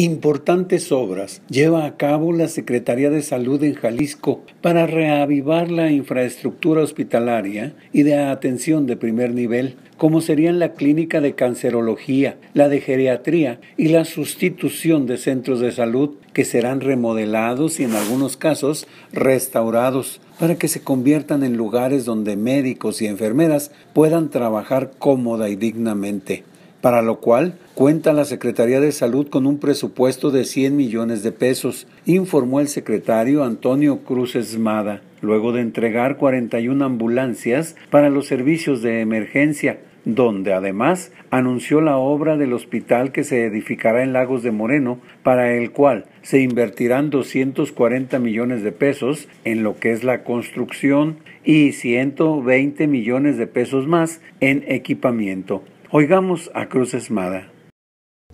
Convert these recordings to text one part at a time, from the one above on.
Importantes obras lleva a cabo la Secretaría de Salud en Jalisco para reavivar la infraestructura hospitalaria y de atención de primer nivel, como serían la clínica de cancerología, la de geriatría y la sustitución de centros de salud que serán remodelados y en algunos casos restaurados para que se conviertan en lugares donde médicos y enfermeras puedan trabajar cómoda y dignamente para lo cual cuenta la Secretaría de Salud con un presupuesto de 100 millones de pesos, informó el secretario Antonio Cruz Esmada, luego de entregar 41 ambulancias para los servicios de emergencia, donde además anunció la obra del hospital que se edificará en Lagos de Moreno, para el cual se invertirán 240 millones de pesos en lo que es la construcción y 120 millones de pesos más en equipamiento. Oigamos a Cruz Esmada.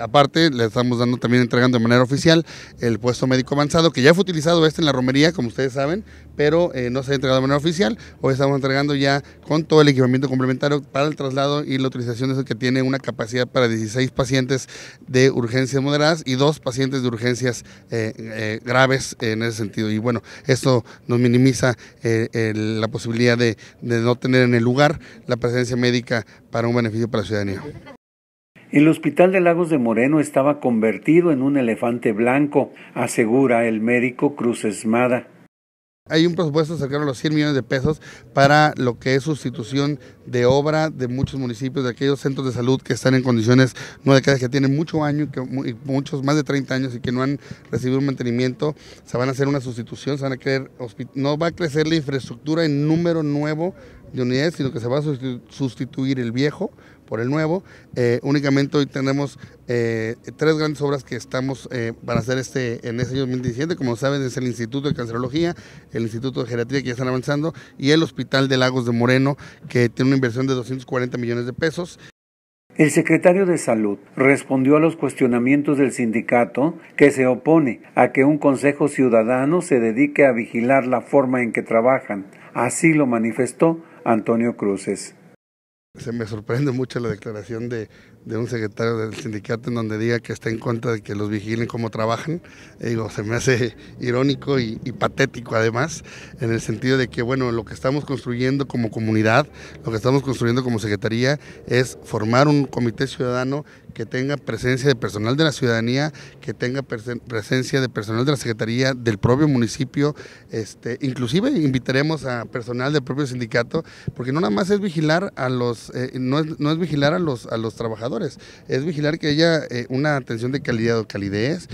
Aparte, le estamos dando también entregando de manera oficial el puesto médico avanzado, que ya fue utilizado este en la romería, como ustedes saben, pero eh, no se ha entregado de manera oficial. Hoy estamos entregando ya con todo el equipamiento complementario para el traslado y la utilización de eso que tiene una capacidad para 16 pacientes de urgencias moderadas y dos pacientes de urgencias eh, eh, graves en ese sentido. Y bueno, esto nos minimiza la posibilidad de no tener en el lugar la presencia médica para un beneficio para la ciudadanía. El hospital de Lagos de Moreno estaba convertido en un elefante blanco, asegura el médico Cruz Esmada. Hay un presupuesto cercano a los 100 millones de pesos para lo que es sustitución de obra de muchos municipios, de aquellos centros de salud que están en condiciones no decadas, que tienen mucho año, que, muchos más de 30 años y que no han recibido un mantenimiento. Se van a hacer una sustitución, se van a creer, no va a crecer la infraestructura en número nuevo de unidades, sino que se va a sustituir el viejo por el nuevo. Eh, únicamente hoy tenemos eh, tres grandes obras que estamos para eh, hacer este en ese año 2017. Como saben, es el Instituto de Cancerología, el Instituto de Geriatría que ya están avanzando y el Hospital de Lagos de Moreno que tiene una inversión de 240 millones de pesos. El secretario de Salud respondió a los cuestionamientos del sindicato que se opone a que un Consejo Ciudadano se dedique a vigilar la forma en que trabajan. Así lo manifestó Antonio Cruces. Se me sorprende mucho la declaración de de un secretario del sindicato en donde diga que está en contra de que los vigilen cómo trabajan. Eh, digo, se me hace irónico y, patético además, en el sentido de que, bueno, lo que estamos construyendo como comunidad, lo que estamos construyendo como secretaría es formar un comité ciudadano que tenga presencia de personal de la ciudadanía, que tenga presencia de personal de la secretaría del propio municipio, este, inclusive invitaremos a personal del propio sindicato, porque no nada más es vigilar a los, eh, no, es, no es vigilar a los, a los trabajadores, es vigilar que haya eh, una atención de calidad o calidez.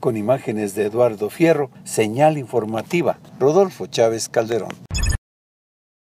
Con imágenes de Eduardo Fierro, señal informativa, Rodolfo Chávez Calderón.